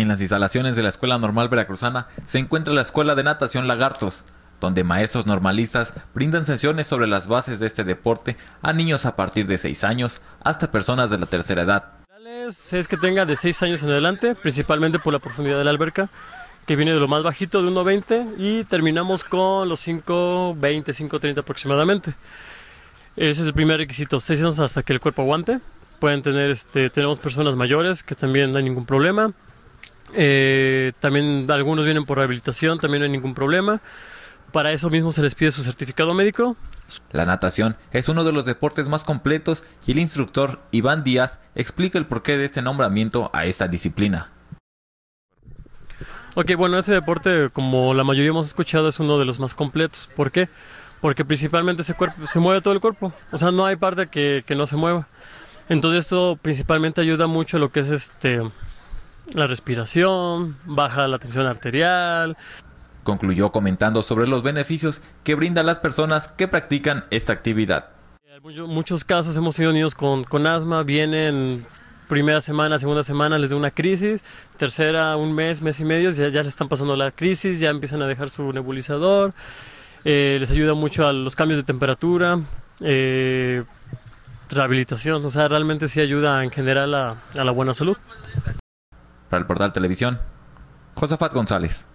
En las instalaciones de la Escuela Normal Veracruzana se encuentra la Escuela de Natación Lagartos, donde maestros normalistas brindan sesiones sobre las bases de este deporte a niños a partir de 6 años hasta personas de la tercera edad. Es que tenga de 6 años en adelante, principalmente por la profundidad de la alberca, que viene de lo más bajito de 1.20 y terminamos con los 5.20, 5.30 aproximadamente. Ese es el primer requisito, 6 hasta que el cuerpo aguante. Pueden tener, este, tenemos personas mayores que también no hay ningún problema. Eh, también algunos vienen por rehabilitación, también no hay ningún problema. Para eso mismo se les pide su certificado médico. La natación es uno de los deportes más completos y el instructor Iván Díaz explica el porqué de este nombramiento a esta disciplina. Ok, bueno, este deporte, como la mayoría hemos escuchado, es uno de los más completos. ¿Por qué? Porque principalmente se, cuerpo, se mueve todo el cuerpo. O sea, no hay parte que no se mueva. Entonces esto principalmente ayuda mucho a lo que es este la respiración, baja la tensión arterial. Concluyó comentando sobre los beneficios que brinda a las personas que practican esta actividad. muchos casos hemos sido unidos con, asma, vienen primera semana, segunda semana les da una crisis, tercera un mes, mes y medio, ya, ya le están pasando la crisis, ya empiezan a dejar su nebulizador, eh, les ayuda mucho a los cambios de temperatura, eh, rehabilitación, o sea, realmente sí ayuda en general a la buena salud para el portal televisión, Josafat González.